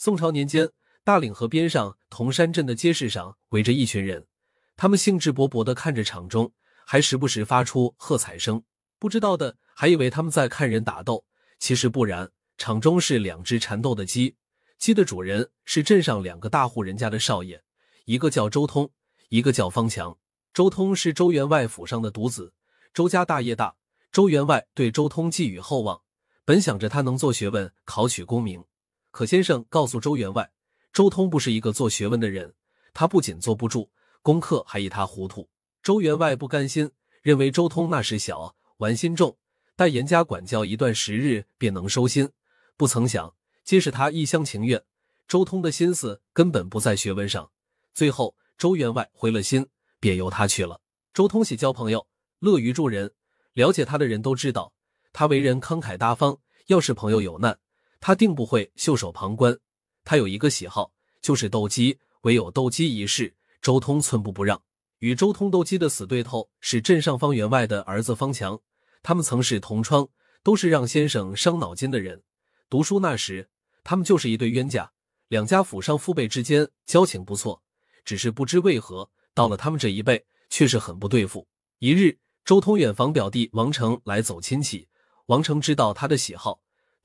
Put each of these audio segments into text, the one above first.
宋朝年间，大岭河边上铜山镇的街市上围着一群人，他们兴致勃勃的看着场中，还时不时发出喝彩声。不知道的还以为他们在看人打斗，其实不然，场中是两只缠斗的鸡。鸡的主人是镇上两个大户人家的少爷，一个叫周通，一个叫方强。周通是周员外府上的独子，周家大业大，周员外对周通寄予厚望，本想着他能做学问，考取功名。可先生告诉周员外，周通不是一个做学问的人，他不仅坐不住，功课还一塌糊涂。周员外不甘心，认为周通那时小，玩心重，待严加管教一段时日，便能收心。不曾想，皆是他一厢情愿。周通的心思根本不在学问上。最后，周员外回了心，便由他去了。周通喜交朋友，乐于助人，了解他的人都知道，他为人慷慨大方。要是朋友有难，他定不会袖手旁观。他有一个喜好，就是斗鸡。唯有斗鸡一事，周通寸步不让。与周通斗鸡的死对头是镇上方员外的儿子方强。他们曾是同窗，都是让先生伤脑筋的人。读书那时，他们就是一对冤家。两家府上父辈之间交情不错，只是不知为何，到了他们这一辈，却是很不对付。一日，周通远房表弟王成来走亲戚。王成知道他的喜好。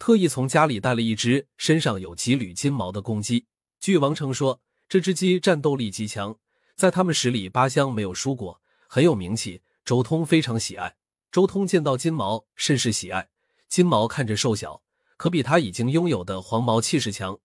特意从家里带了一只身上有几缕金毛的公鸡。据王成说，这只鸡战斗力极强，在他们十里八乡没有输过，很有名气。周通非常喜爱。周通见到金毛甚是喜爱，金毛看着瘦小，可比他已经拥有的黄毛气势强。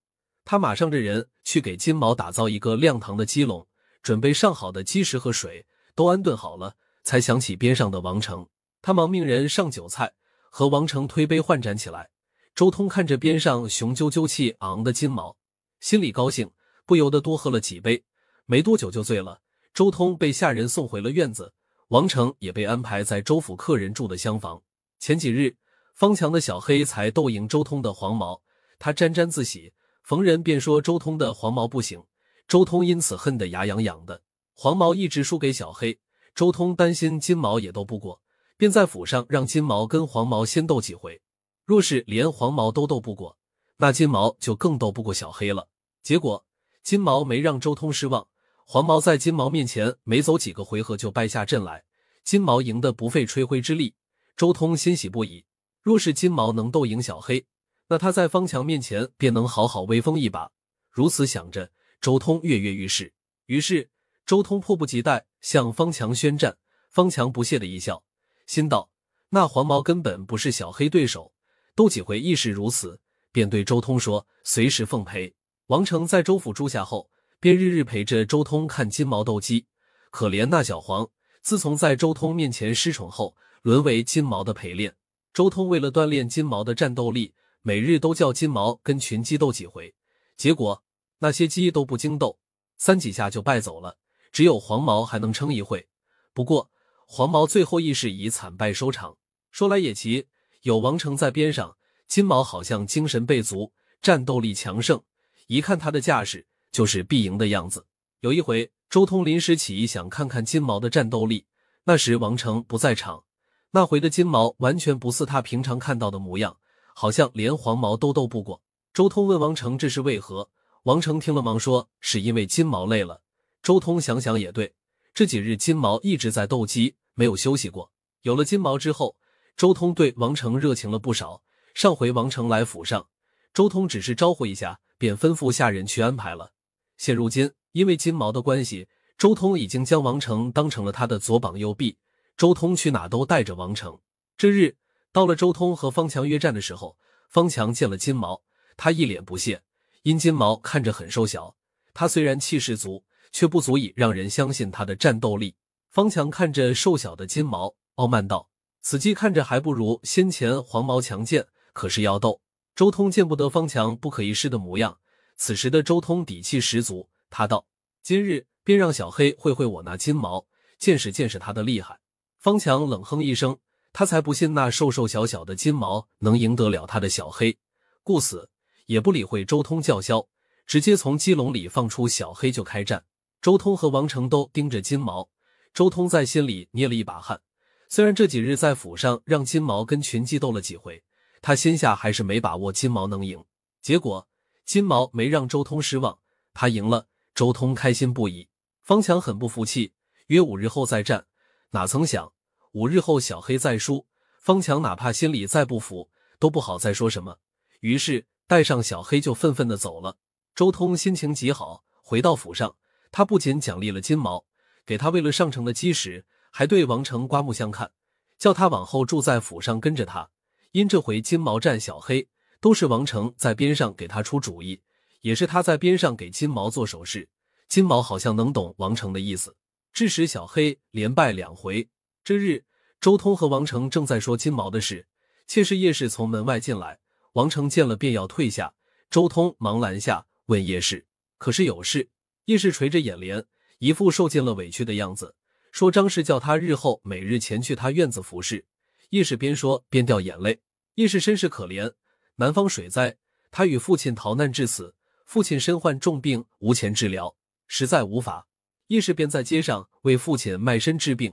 他马上着人去给金毛打造一个亮堂的鸡笼，准备上好的鸡食和水。都安顿好了，才想起边上的王成，他忙命人上酒菜，和王成推杯换盏起来。周通看着边上雄赳赳气昂的金毛，心里高兴，不由得多喝了几杯，没多久就醉了。周通被下人送回了院子，王成也被安排在周府客人住的厢房。前几日，方强的小黑才斗赢周通的黄毛，他沾沾自喜，逢人便说周通的黄毛不行。周通因此恨得牙痒痒的。黄毛一直输给小黑，周通担心金毛也斗不过，便在府上让金毛跟黄毛先斗几回。若是连黄毛都斗不过，那金毛就更斗不过小黑了。结果金毛没让周通失望，黄毛在金毛面前没走几个回合就败下阵来，金毛赢得不费吹灰之力。周通欣喜不已。若是金毛能斗赢小黑，那他在方强面前便能好好威风一把。如此想着，周通跃跃欲试。于是，周通迫不及待向方强宣战。方强不屑的一笑，心道：那黄毛根本不是小黑对手。斗几回亦是如此，便对周通说：“随时奉陪。”王成在周府住下后，便日日陪着周通看金毛斗鸡。可怜那小黄，自从在周通面前失宠后，沦为金毛的陪练。周通为了锻炼金毛的战斗力，每日都叫金毛跟群鸡斗几回。结果那些鸡都不经斗，三几下就败走了。只有黄毛还能撑一会，不过黄毛最后亦是以惨败收场。说来也奇。有王成在边上，金毛好像精神倍足，战斗力强盛。一看他的架势，就是必赢的样子。有一回，周通临时起意，想看看金毛的战斗力。那时王成不在场，那回的金毛完全不似他平常看到的模样，好像连黄毛都斗不过。周通问王成这是为何？王成听了，忙说是因为金毛累了。周通想想也对，这几日金毛一直在斗鸡，没有休息过。有了金毛之后。周通对王成热情了不少。上回王成来府上，周通只是招呼一下，便吩咐下人去安排了。现如今，因为金毛的关系，周通已经将王成当成了他的左膀右臂。周通去哪都带着王成。这日到了周通和方强约战的时候，方强见了金毛，他一脸不屑，因金毛看着很瘦小。他虽然气势足，却不足以让人相信他的战斗力。方强看着瘦小的金毛，傲慢道。此计看着还不如先前黄毛强健，可是要斗，周通见不得方强不可一世的模样。此时的周通底气十足，他道：“今日便让小黑会会我那金毛，见识见识他的厉害。”方强冷哼一声，他才不信那瘦瘦小小的金毛能赢得了他的小黑，故此也不理会周通叫嚣，直接从鸡笼里放出小黑就开战。周通和王成都盯着金毛，周通在心里捏了一把汗。虽然这几日在府上让金毛跟群鸡斗了几回，他心下还是没把握金毛能赢。结果金毛没让周通失望，他赢了，周通开心不已。方强很不服气，约五日后再战。哪曾想五日后小黑再输，方强哪怕心里再不服，都不好再说什么。于是带上小黑就愤愤地走了。周通心情极好，回到府上，他不仅奖励了金毛，给他喂了上乘的鸡食。还对王成刮目相看，叫他往后住在府上跟着他。因这回金毛战小黑，都是王成在边上给他出主意，也是他在边上给金毛做手势，金毛好像能懂王成的意思，致使小黑连败两回。这日，周通和王成正在说金毛的事，妾室叶氏从门外进来，王成见了便要退下，周通忙拦下，问叶氏可是有事。叶氏垂着眼帘，一副受尽了委屈的样子。说张氏叫他日后每日前去他院子服侍，叶氏边说边掉眼泪。叶氏身世可怜，南方水灾，他与父亲逃难至此，父亲身患重病，无钱治疗，实在无法。叶氏便在街上为父亲卖身治病。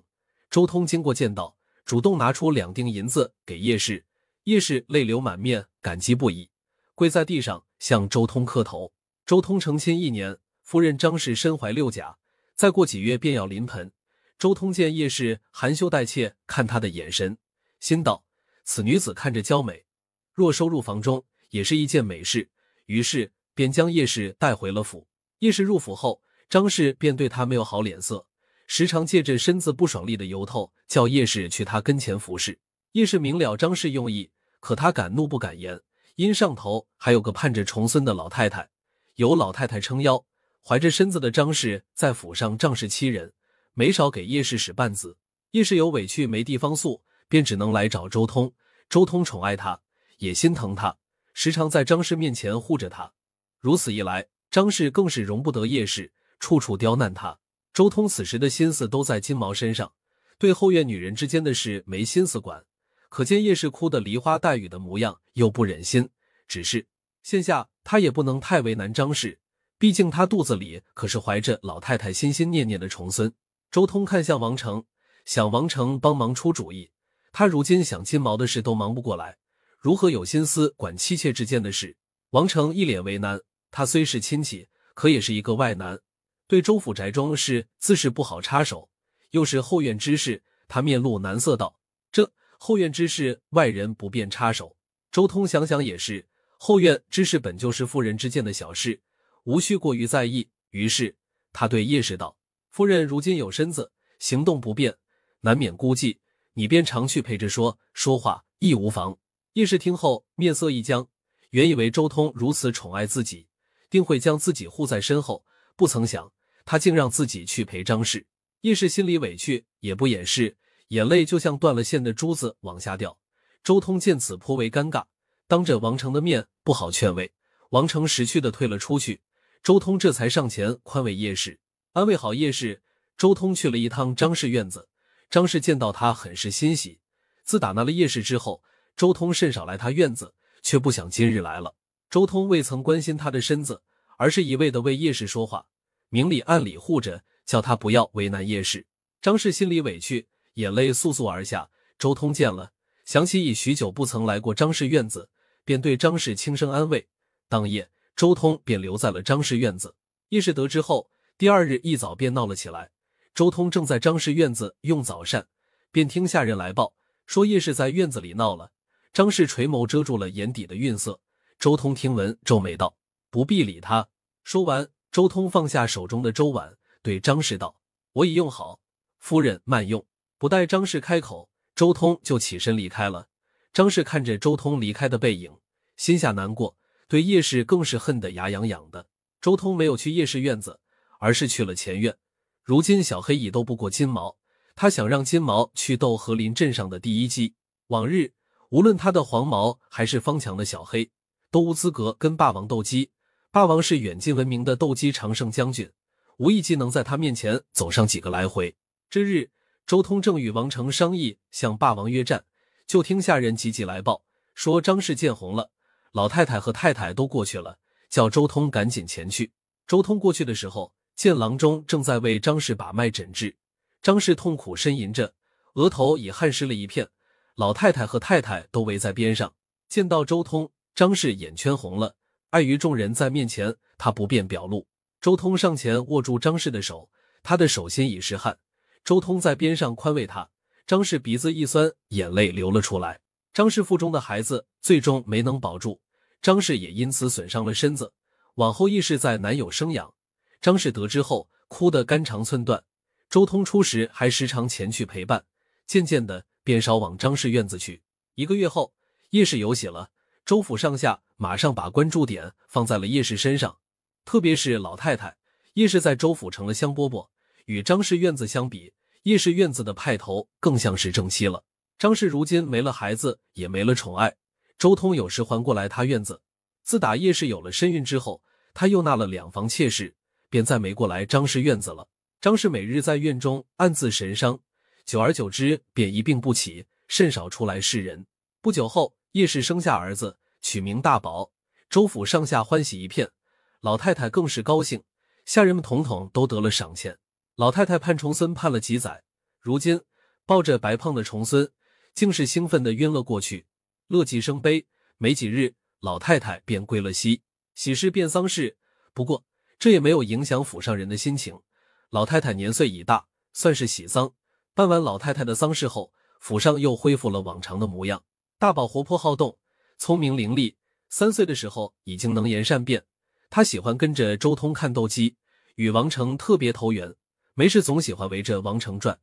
周通经过见到，主动拿出两锭银子给叶氏，叶氏泪流满面，感激不已，跪在地上向周通磕头。周通成亲一年，夫人张氏身怀六甲，再过几月便要临盆。周通见叶氏含羞带怯，看他的眼神，心道：“此女子看着娇美，若收入房中，也是一件美事。”于是便将叶氏带回了府。叶氏入府后，张氏便对他没有好脸色，时常借着身子不爽利的由头，叫叶氏去他跟前服侍。叶氏明了张氏用意，可他敢怒不敢言，因上头还有个盼着重孙的老太太，有老太太撑腰，怀着身子的张氏在府上仗势欺人。没少给叶氏使绊子，叶氏有委屈没地方诉，便只能来找周通。周通宠爱他，也心疼他，时常在张氏面前护着他。如此一来，张氏更是容不得叶氏，处处刁难他。周通此时的心思都在金毛身上，对后院女人之间的事没心思管。可见叶氏哭得梨花带雨的模样，又不忍心。只是，现下他也不能太为难张氏，毕竟他肚子里可是怀着老太太心心念念的重孙。周通看向王成，想王成帮忙出主意。他如今想金毛的事都忙不过来，如何有心思管妻妾之间的事？王成一脸为难。他虽是亲戚，可也是一个外男，对周府宅中事自是不好插手，又是后院之事，他面露难色道：“这后院之事，外人不便插手。”周通想想也是，后院之事本就是妇人之见的小事，无需过于在意。于是他对叶氏道。夫人如今有身子，行动不便，难免孤寂，你便常去陪着说说话，亦无妨。叶氏听后面色一僵，原以为周通如此宠爱自己，定会将自己护在身后，不曾想他竟让自己去陪张氏。叶氏心里委屈，也不掩饰，眼泪就像断了线的珠子往下掉。周通见此颇为尴尬，当着王成的面不好劝慰，王成识趣的退了出去，周通这才上前宽慰叶氏。安慰好叶氏，周通去了一趟张氏院子。张氏见到他，很是欣喜。自打拿了叶氏之后，周通甚少来他院子，却不想今日来了。周通未曾关心他的身子，而是一味的为叶氏说话，明里暗里护着，叫他不要为难叶氏。张氏心里委屈，眼泪簌簌而下。周通见了，想起已许久不曾来过张氏院子，便对张氏轻声安慰。当夜，周通便留在了张氏院子。叶氏得知后。第二日一早便闹了起来。周通正在张氏院子用早膳，便听下人来报说叶氏在院子里闹了。张氏垂眸遮住了眼底的愠色。周通听闻皱眉道：“不必理他。”说完，周通放下手中的粥碗，对张氏道：“我已用好，夫人慢用。”不待张氏开口，周通就起身离开了。张氏看着周通离开的背影，心下难过，对叶氏更是恨得牙痒痒的。周通没有去叶氏院子。而是去了前院。如今小黑已斗不过金毛，他想让金毛去斗和林镇上的第一鸡。往日无论他的黄毛还是方强的小黑，都无资格跟霸王斗鸡。霸王是远近闻名的斗鸡常胜将军，无意间能在他面前走上几个来回。这日，周通正与王成商议向霸王约战，就听下人急急来报说张氏见红了，老太太和太太都过去了，叫周通赶紧前去。周通过去的时候。见郎中正在为张氏把脉诊治，张氏痛苦呻吟着，额头已汗湿了一片。老太太和太太都围在边上。见到周通，张氏眼圈红了，碍于众人在面前，他不便表露。周通上前握住张氏的手，他的手心已是汗。周通在边上宽慰他，张氏鼻子一酸，眼泪流了出来。张氏腹中的孩子最终没能保住，张氏也因此损伤了身子，往后亦是在难有生养。张氏得知后，哭得肝肠寸断。周通初时还时常前去陪伴，渐渐的便少往张氏院子去。一个月后，叶氏有喜了，周府上下马上把关注点放在了叶氏身上，特别是老太太。叶氏在周府成了香饽饽，与张氏院子相比，叶氏院子的派头更像是正妻了。张氏如今没了孩子，也没了宠爱。周通有时还过来他院子。自打叶氏有了身孕之后，他又纳了两房妾室。便再没过来张氏院子了。张氏每日在院中暗自神伤，久而久之，便一病不起，甚少出来示人。不久后，叶氏生下儿子，取名大宝。周府上下欢喜一片，老太太更是高兴，下人们统统都得了赏钱。老太太盼重孙盼了几载，如今抱着白胖的重孙，竟是兴奋的晕了过去，乐极生悲。没几日，老太太便归了西，喜事变丧事。不过。这也没有影响府上人的心情。老太太年岁已大，算是喜丧。办完老太太的丧事后，府上又恢复了往常的模样。大宝活泼好动，聪明伶俐，三岁的时候已经能言善辩。他喜欢跟着周通看斗鸡，与王成特别投缘，没事总喜欢围着王成转。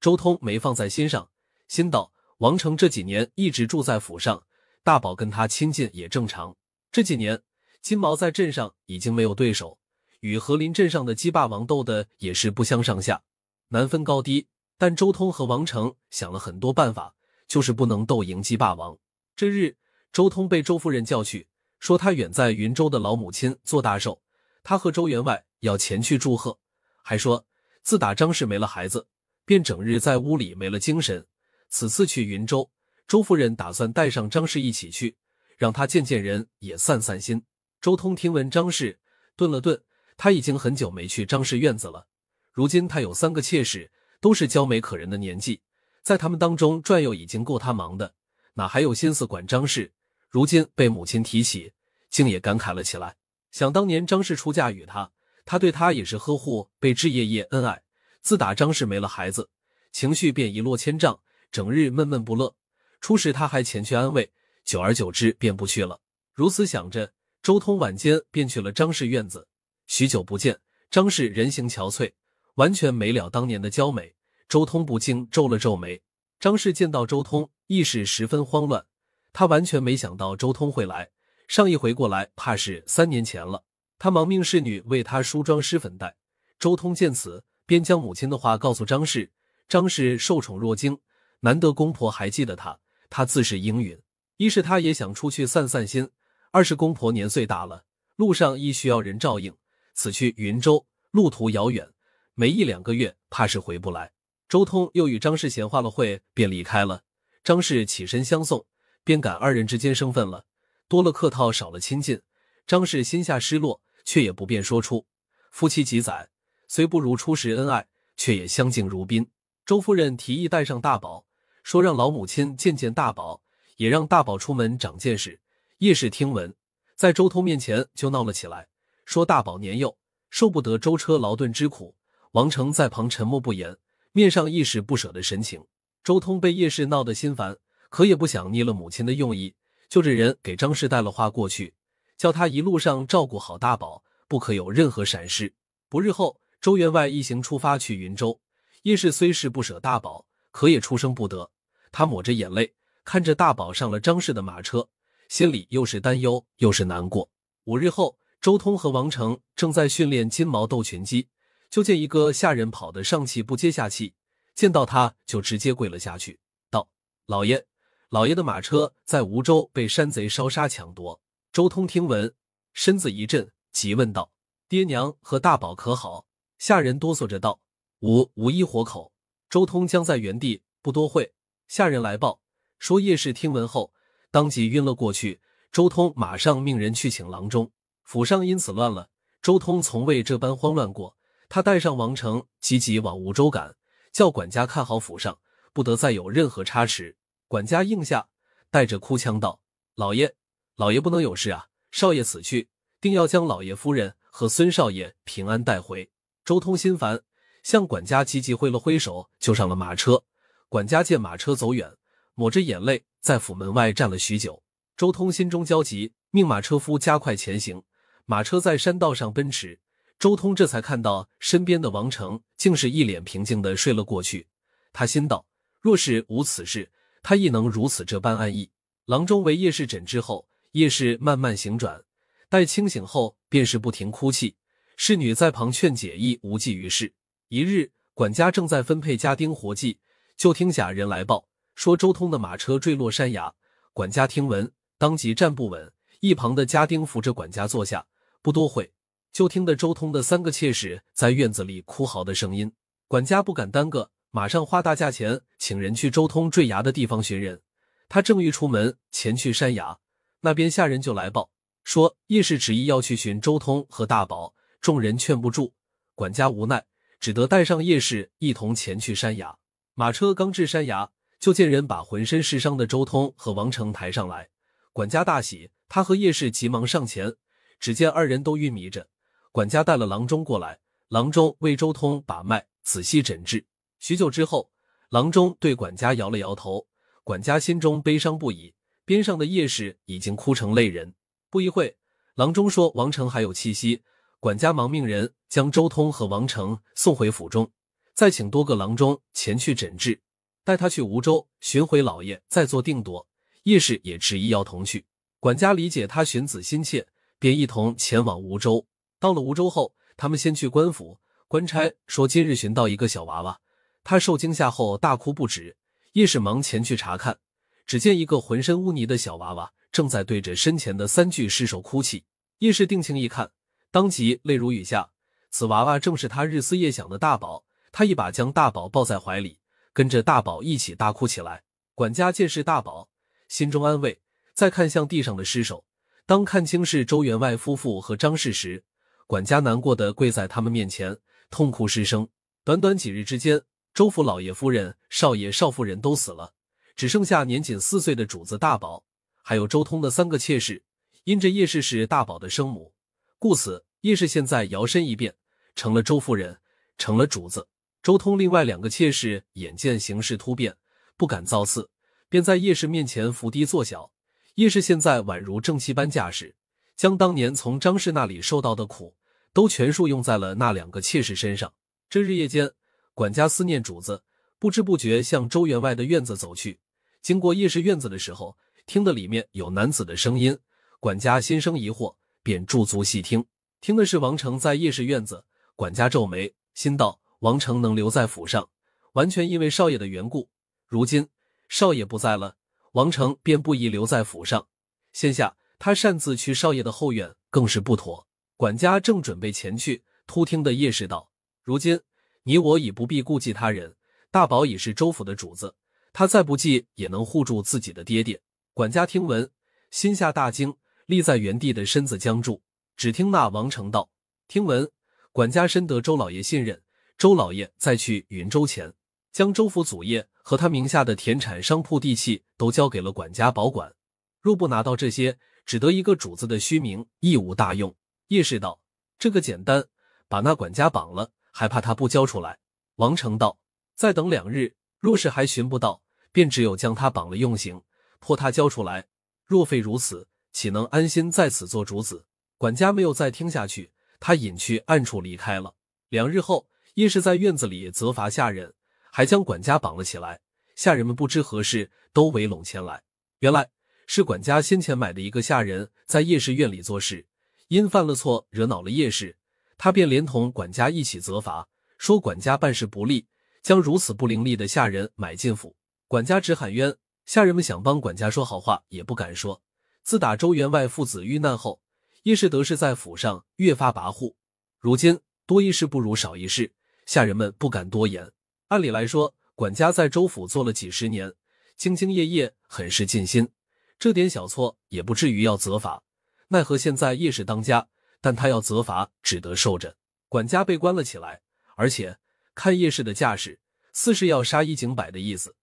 周通没放在心上，心道：王成这几年一直住在府上，大宝跟他亲近也正常。这几年，金毛在镇上已经没有对手。与和林镇上的鸡霸王斗的也是不相上下，难分高低。但周通和王成想了很多办法，就是不能斗赢鸡霸王。这日，周通被周夫人叫去，说他远在云州的老母亲做大寿，他和周员外要前去祝贺。还说，自打张氏没了孩子，便整日在屋里没了精神。此次去云州，周夫人打算带上张氏一起去，让他见见人，也散散心。周通听闻张氏，顿了顿。他已经很久没去张氏院子了，如今他有三个妾室，都是娇美可人的年纪，在他们当中转悠已经够他忙的，哪还有心思管张氏？如今被母亲提起，竟也感慨了起来。想当年张氏出嫁与他，他对他也是呵护备至，夜夜恩爱。自打张氏没了孩子，情绪便一落千丈，整日闷闷不乐。初时他还前去安慰，久而久之便不去了。如此想着，周通晚间便去了张氏院子。许久不见，张氏人形憔悴，完全没了当年的娇美。周通不禁皱了皱眉。张氏见到周通，意识十分慌乱。他完全没想到周通会来，上一回过来怕是三年前了。他忙命侍女为他梳妆施粉黛。周通见此，便将母亲的话告诉张氏。张氏受宠若惊，难得公婆还记得他，他自是应允。一是他也想出去散散心，二是公婆年岁大了，路上亦需要人照应。此去云州路途遥远，没一两个月，怕是回不来。周通又与张氏闲话了会，便离开了。张氏起身相送，便感二人之间生分了，多了客套，少了亲近。张氏心下失落，却也不便说出。夫妻几载，虽不如初时恩爱，却也相敬如宾。周夫人提议带上大宝，说让老母亲见见大宝，也让大宝出门长见识。叶氏听闻，在周通面前就闹了起来。说大宝年幼，受不得舟车劳顿之苦。王成在旁沉默不言，面上一时不舍的神情。周通被叶氏闹得心烦，可也不想逆了母亲的用意，就着人给张氏带了话过去，叫他一路上照顾好大宝，不可有任何闪失。不日后，周员外一行出发去云州，叶氏虽是不舍大宝，可也出声不得。他抹着眼泪，看着大宝上了张氏的马车，心里又是担忧又是难过。五日后。周通和王成正在训练金毛斗群鸡，就见一个下人跑得上气不接下气，见到他就直接跪了下去，道：“老爷，老爷的马车在梧州被山贼烧杀抢夺。”周通听闻，身子一震，急问道：“爹娘和大宝可好？”下人哆嗦着道：“无无一活口。”周通僵在原地，不多会，下人来报说叶氏听闻后，当即晕了过去。周通马上命人去请郎中。府上因此乱了。周通从未这般慌乱过，他带上王成，急急往吴州赶，叫管家看好府上，不得再有任何差池。管家应下，带着哭腔道：“老爷，老爷不能有事啊！少爷死去，定要将老爷夫人和孙少爷平安带回。”周通心烦，向管家急急挥了挥手，就上了马车。管家见马车走远，抹着眼泪，在府门外站了许久。周通心中焦急，命马车夫加快前行。马车在山道上奔驰，周通这才看到身边的王成竟是一脸平静的睡了过去。他心道：若是无此事，他亦能如此这般安逸。郎中为叶氏诊治后，叶氏慢慢醒转，待清醒后便是不停哭泣。侍女在旁劝解亦无济于事。一日，管家正在分配家丁活计，就听下人来报说周通的马车坠落山崖。管家听闻，当即站不稳，一旁的家丁扶着管家坐下。不多会，就听得周通的三个妾室在院子里哭嚎的声音。管家不敢耽搁，马上花大价钱请人去周通坠崖的地方寻人。他正欲出门前去山崖，那边下人就来报说叶氏执意要去寻周通和大宝，众人劝不住，管家无奈只得带上叶氏一同前去山崖。马车刚至山崖，就见人把浑身是伤的周通和王成抬上来。管家大喜，他和叶氏急忙上前。只见二人都晕迷着，管家带了郎中过来，郎中为周通把脉，仔细诊治。许久之后，郎中对管家摇了摇头，管家心中悲伤不已。边上的叶氏已经哭成泪人。不一会，郎中说王成还有气息，管家忙命人将周通和王成送回府中，再请多个郎中前去诊治，带他去梧州寻回老爷，再做定夺。叶氏也执意要同去，管家理解他寻子心切。便一同前往梧州。到了梧州后，他们先去官府。官差说今日寻到一个小娃娃，他受惊吓后大哭不止。叶氏忙前去查看，只见一个浑身污泥的小娃娃正在对着身前的三具尸首哭泣。叶氏定睛一看，当即泪如雨下。此娃娃正是他日思夜想的大宝。他一把将大宝抱在怀里，跟着大宝一起大哭起来。管家见是大宝，心中安慰，再看向地上的尸首。当看清是周员外夫妇和张氏时，管家难过的跪在他们面前，痛哭失声。短短几日之间，周府老爷、夫人、少爷、少夫人都死了，只剩下年仅四岁的主子大宝，还有周通的三个妾室。因着叶氏是大宝的生母，故此叶氏现在摇身一变，成了周夫人，成了主子。周通另外两个妾室眼见形势突变，不敢造次，便在叶氏面前伏低作小。叶氏现在宛如正妻般架势，将当年从张氏那里受到的苦，都全数用在了那两个妾室身上。这日夜间，管家思念主子，不知不觉向周员外的院子走去。经过叶氏院子的时候，听得里面有男子的声音，管家心生疑惑，便驻足细听。听的是王成在叶氏院子，管家皱眉，心道：王成能留在府上，完全因为少爷的缘故。如今少爷不在了。王成便不宜留在府上，现下他擅自去少爷的后院更是不妥。管家正准备前去，突听得叶氏道：“如今你我已不必顾忌他人，大宝已是周府的主子，他再不济也能护住自己的爹爹。”管家听闻，心下大惊，立在原地的身子僵住。只听那王成道：“听闻管家深得周老爷信任，周老爷在去云州前，将周府祖业。”和他名下的田产、商铺、地契都交给了管家保管，若不拿到这些，只得一个主子的虚名，亦无大用。叶氏道：“这个简单，把那管家绑了，还怕他不交出来？”王成道：“再等两日，若是还寻不到，便只有将他绑了用刑，迫他交出来。若非如此，岂能安心在此做主子？”管家没有再听下去，他隐去暗处离开了。两日后，叶氏在院子里责罚下人。还将管家绑了起来，下人们不知何事，都围拢前来。原来是管家先前买的一个下人在夜市院里做事，因犯了错，惹恼了叶氏，他便连同管家一起责罚，说管家办事不力，将如此不伶俐的下人买进府。管家直喊冤，下人们想帮管家说好话也不敢说。自打周员外父子遇难后，叶氏得势在府上越发跋扈，如今多一事不如少一事，下人们不敢多言。按理来说，管家在周府做了几十年，兢兢业业，很是尽心，这点小错也不至于要责罚。奈何现在叶氏当家，但他要责罚，只得受着。管家被关了起来，而且看叶氏的架势，似是要杀一儆百的意思。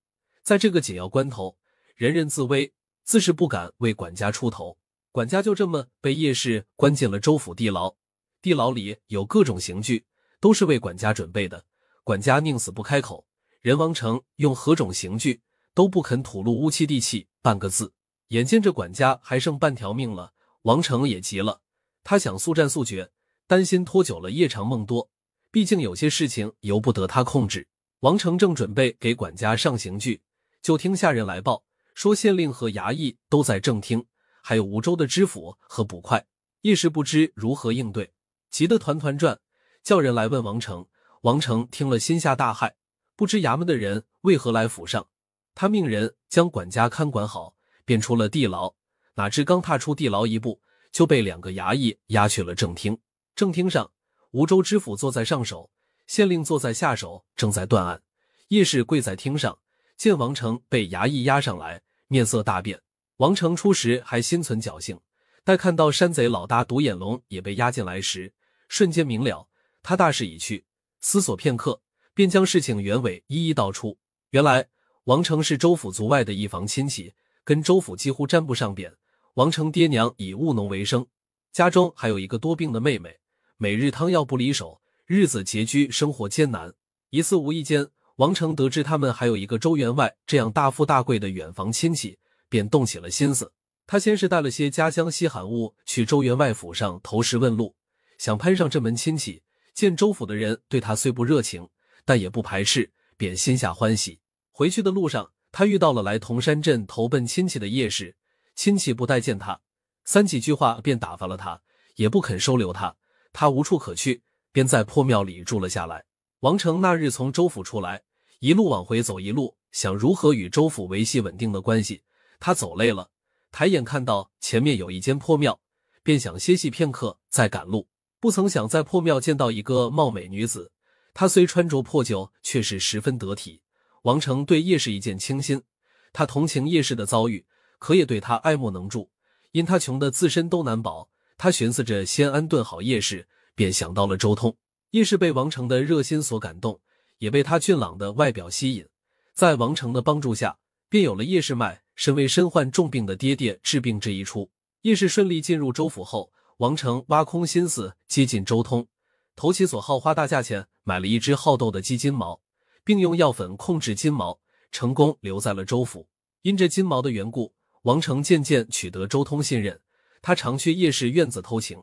在这个紧要关头，人人自危，自是不敢为管家出头。管家就这么被叶氏关进了周府地牢。地牢里有各种刑具，都是为管家准备的。管家宁死不开口，任王成用何种刑具都不肯吐露乌气地气半个字。眼见着管家还剩半条命了，王成也急了。他想速战速决，担心拖久了夜长梦多。毕竟有些事情由不得他控制。王成正准备给管家上刑具，就听下人来报说县令和衙役都在正厅，还有梧州的知府和捕快，一时不知如何应对，急得团团转，叫人来问王成。王成听了，心下大骇，不知衙门的人为何来府上。他命人将管家看管好，便出了地牢。哪知刚踏出地牢一步，就被两个衙役押去了正厅。正厅上，梧州知府坐在上首，县令坐在下首，正在断案。叶氏跪在厅上，见王成被衙役押上来，面色大变。王成初时还心存侥幸，待看到山贼老大独眼龙也被押进来时，瞬间明了，他大势已去。思索片刻，便将事情原委一一道出。原来，王成是周府族外的一房亲戚，跟周府几乎沾不上边。王成爹娘以务农为生，家中还有一个多病的妹妹，每日汤药不离手，日子拮据，生活艰难。一次无意间，王成得知他们还有一个周员外这样大富大贵的远房亲戚，便动起了心思。他先是带了些家乡稀罕物去周员外府上投石问路，想攀上这门亲戚。见州府的人对他虽不热情，但也不排斥，便心下欢喜。回去的路上，他遇到了来铜山镇投奔亲戚的叶氏，亲戚不待见他，三几句话便打发了他，也不肯收留他。他无处可去，便在破庙里住了下来。王成那日从州府出来，一路往回走，一路想如何与州府维系稳定的关系。他走累了，抬眼看到前面有一间破庙，便想歇息片刻，再赶路。不曾想在破庙见到一个貌美女子，她虽穿着破旧，却是十分得体。王成对叶氏一见倾心，他同情叶氏的遭遇，可也对她爱莫能助，因她穷的自身都难保。他寻思着先安顿好叶氏，便想到了周通。叶氏被王成的热心所感动，也被他俊朗的外表吸引，在王成的帮助下，便有了叶氏脉。身为身患重病的爹爹治病这一出。叶氏顺利进入周府后。王成挖空心思接近周通，投其所好，花大价钱买了一只好斗的鸡金毛，并用药粉控制金毛，成功留在了周府。因着金毛的缘故，王成渐渐取得周通信任。他常去叶氏院子偷情，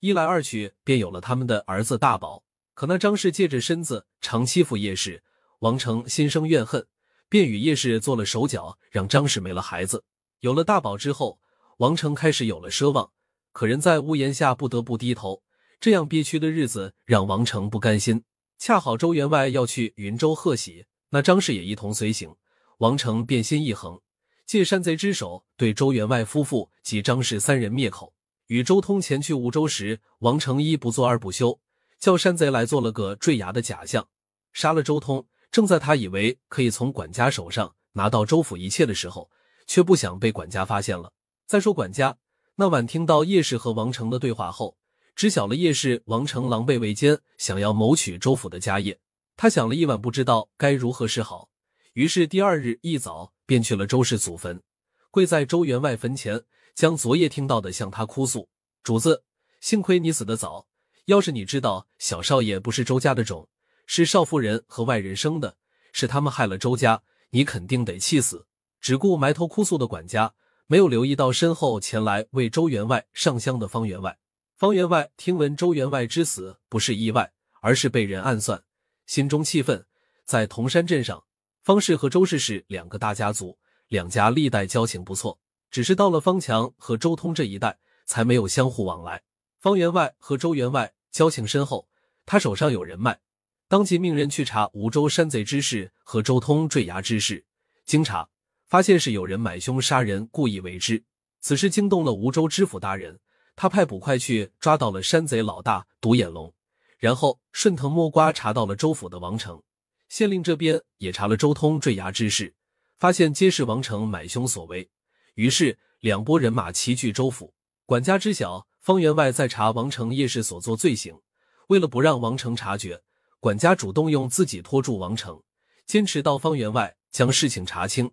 一来二去便有了他们的儿子大宝。可那张氏借着身子常欺负叶氏，王成心生怨恨，便与叶氏做了手脚，让张氏没了孩子。有了大宝之后，王成开始有了奢望。可人在屋檐下，不得不低头。这样憋屈的日子，让王成不甘心。恰好周员外要去云州贺喜，那张氏也一同随行。王成便心一横，借山贼之手，对周员外夫妇及张氏三人灭口。与周通前去梧州时，王成一不做二不休，叫山贼来做了个坠崖的假象，杀了周通。正在他以为可以从管家手上拿到周府一切的时候，却不想被管家发现了。再说管家。那晚听到叶氏和王成的对话后，知晓了叶氏、王成狼狈为奸，想要谋取周府的家业。他想了一晚，不知道该如何是好。于是第二日一早便去了周氏祖坟，跪在周员外坟前，将昨夜听到的向他哭诉：“主子，幸亏你死的早，要是你知道小少爷不是周家的种，是少夫人和外人生的，是他们害了周家，你肯定得气死。”只顾埋头哭诉的管家。没有留意到身后前来为周员外上香的方员外。方员外听闻周员外之死不是意外，而是被人暗算，心中气愤。在铜山镇上，方氏和周氏是两个大家族，两家历代交情不错，只是到了方强和周通这一代，才没有相互往来。方员外和周员外交情深厚，他手上有人脉，当即命人去查梧州山贼之事和周通坠崖之事。经查。发现是有人买凶杀人，故意为之。此事惊动了梧州知府大人，他派捕快去抓到了山贼老大独眼龙，然后顺藤摸瓜查到了州府的王城县令这边也查了周通坠崖之事，发现皆是王城买凶所为。于是两拨人马齐聚州府。管家知晓方员外在查王城夜市所做罪行，为了不让王城察觉，管家主动用自己拖住王城，坚持到方员外将事情查清。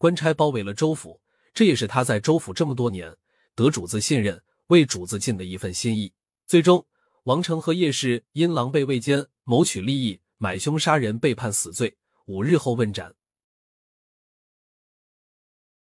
官差包围了州府，这也是他在州府这么多年得主子信任、为主子尽的一份心意。最终，王成和叶氏因狼狈为奸、谋取利益、买凶杀人被判死罪，五日后问斩。